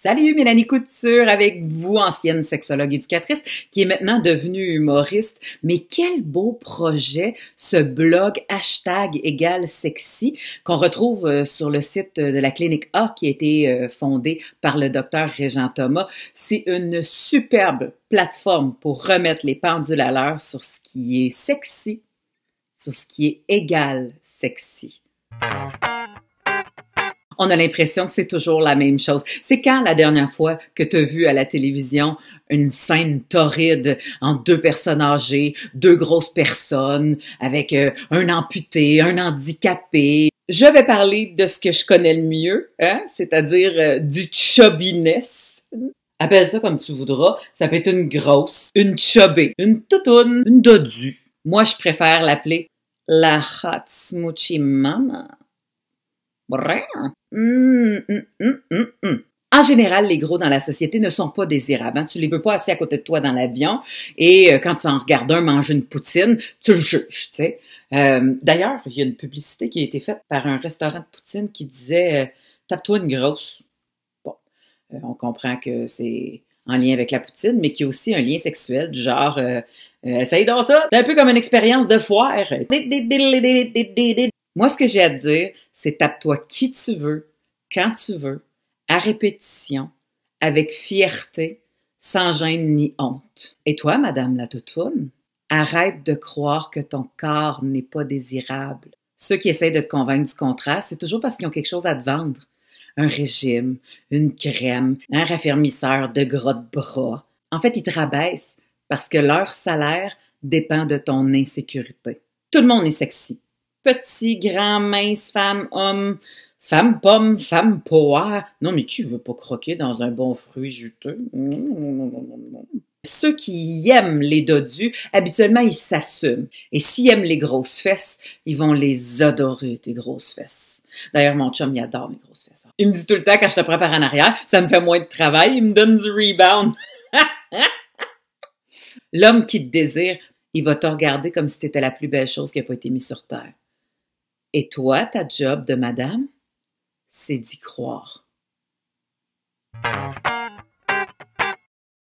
Salut Mélanie Couture avec vous, ancienne sexologue éducatrice qui est maintenant devenue humoriste. Mais quel beau projet ce blog hashtag égale sexy qu'on retrouve euh, sur le site de la clinique A qui a été euh, fondée par le docteur Régent Thomas. C'est une superbe plateforme pour remettre les pendules à l'heure sur ce qui est sexy, sur ce qui est égal sexy on a l'impression que c'est toujours la même chose. C'est quand la dernière fois que tu vu à la télévision une scène torride en deux personnes âgées, deux grosses personnes, avec euh, un amputé, un handicapé. Je vais parler de ce que je connais le mieux, hein, c'est-à-dire euh, du chubbiness. Appelle ça comme tu voudras, ça peut être une grosse, une chubbée, une toutoune, une dodue. Moi, je préfère l'appeler la hot smoochie mama. Hum, hum, hum, en général, les gros dans la société ne sont pas désirables. Hein. Tu les veux pas assis à côté de toi dans l'avion et euh, quand tu en regardes un manger une poutine, tu le juges. Euh, d'ailleurs, il y a une publicité qui a été faite par un restaurant de poutine qui disait euh, Tape-toi une grosse. Bon, on comprend que c'est en lien avec la poutine, mais qui a aussi un lien sexuel du genre Essaye dans ça, c'est un peu comme une expérience de foire. Moi, ce que j'ai à te dire, c'est tape-toi qui tu veux, quand tu veux, à répétition, avec fierté, sans gêne ni honte. Et toi, Madame la Toutoune, arrête de croire que ton corps n'est pas désirable. Ceux qui essayent de te convaincre du contraire, c'est toujours parce qu'ils ont quelque chose à te vendre. Un régime, une crème, un raffermisseur de gros de bras. En fait, ils te rabaissent parce que leur salaire dépend de ton insécurité. Tout le monde est sexy petit, grand, mince, femme, homme, femme pomme, femme poire. Non, mais qui veut pas croquer dans un bon fruit juteux? Ceux qui aiment les dodus, habituellement, ils s'assument. Et s'ils aiment les grosses fesses, ils vont les adorer, tes grosses fesses. D'ailleurs, mon chum, il adore mes grosses fesses. Il me dit tout le temps, quand je te prépare en arrière, ça me fait moins de travail, il me donne du rebound. L'homme qui te désire, il va te regarder comme si tu la plus belle chose qui a pas été mise sur Terre. Et toi, ta job de madame, c'est d'y croire.